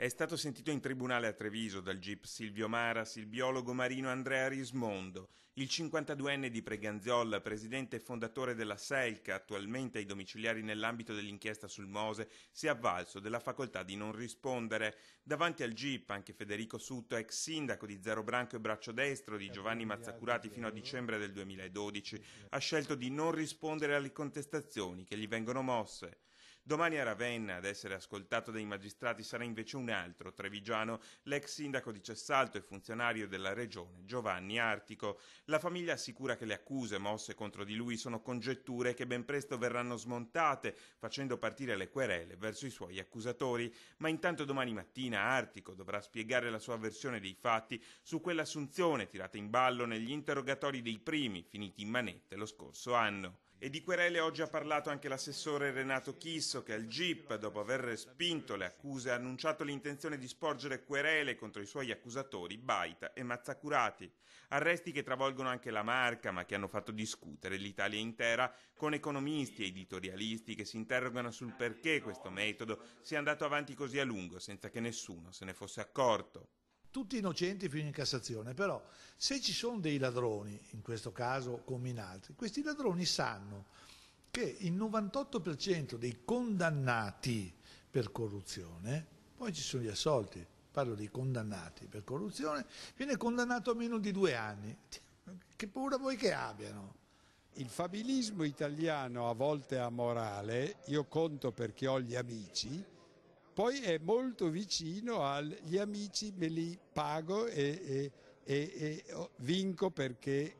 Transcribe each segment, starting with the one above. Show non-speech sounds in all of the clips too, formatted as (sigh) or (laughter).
È stato sentito in tribunale a Treviso dal GIP Silvio Maras, il biologo marino Andrea Rismondo, il 52enne di Preganziolla, presidente e fondatore della SELCA, attualmente ai domiciliari nell'ambito dell'inchiesta sul Mose, si è avvalso della facoltà di non rispondere. Davanti al GIP anche Federico Sutto, ex sindaco di Zero Branco e Braccio Destro di Giovanni Mazzacurati fino a dicembre del 2012, ha scelto di non rispondere alle contestazioni che gli vengono mosse. Domani a Ravenna ad essere ascoltato dai magistrati sarà invece un altro trevigiano, l'ex sindaco di Cessalto e funzionario della regione Giovanni Artico. La famiglia assicura che le accuse mosse contro di lui sono congetture che ben presto verranno smontate, facendo partire le querele verso i suoi accusatori. Ma intanto domani mattina Artico dovrà spiegare la sua versione dei fatti su quell'assunzione tirata in ballo negli interrogatori dei primi, finiti in manette lo scorso anno. E di querele oggi ha parlato anche l'assessore Renato Chisso che al GIP, dopo aver respinto le accuse, ha annunciato l'intenzione di sporgere querele contro i suoi accusatori Baita e Mazzacurati. Arresti che travolgono anche la marca ma che hanno fatto discutere l'Italia intera con economisti e editorialisti che si interrogano sul perché questo metodo sia andato avanti così a lungo senza che nessuno se ne fosse accorto tutti innocenti fino in Cassazione, però se ci sono dei ladroni, in questo caso come in altri, questi ladroni sanno che il 98% dei condannati per corruzione, poi ci sono gli assolti, parlo dei condannati per corruzione, viene condannato a meno di due anni. (laughs) Che paura vuoi che abbiano? Il fabilismo italiano a volte ha morale, io conto perché ho gli amici, poi è molto vicino agli amici, me li pago e, e, e, e vinco perché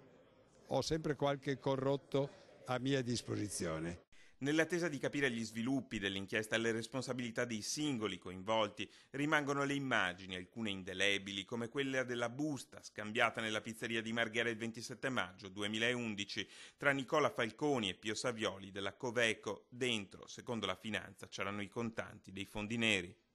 ho sempre qualche corrotto a mia disposizione. Nell'attesa di capire gli sviluppi dell'inchiesta e le responsabilità dei singoli coinvolti, rimangono le immagini, alcune indelebili, come quella della busta scambiata nella pizzeria di Marghera il 27 maggio 2011 tra Nicola Falconi e Pio Savioli della Coveco. Dentro, secondo la finanza, c'erano i contanti dei fondi neri.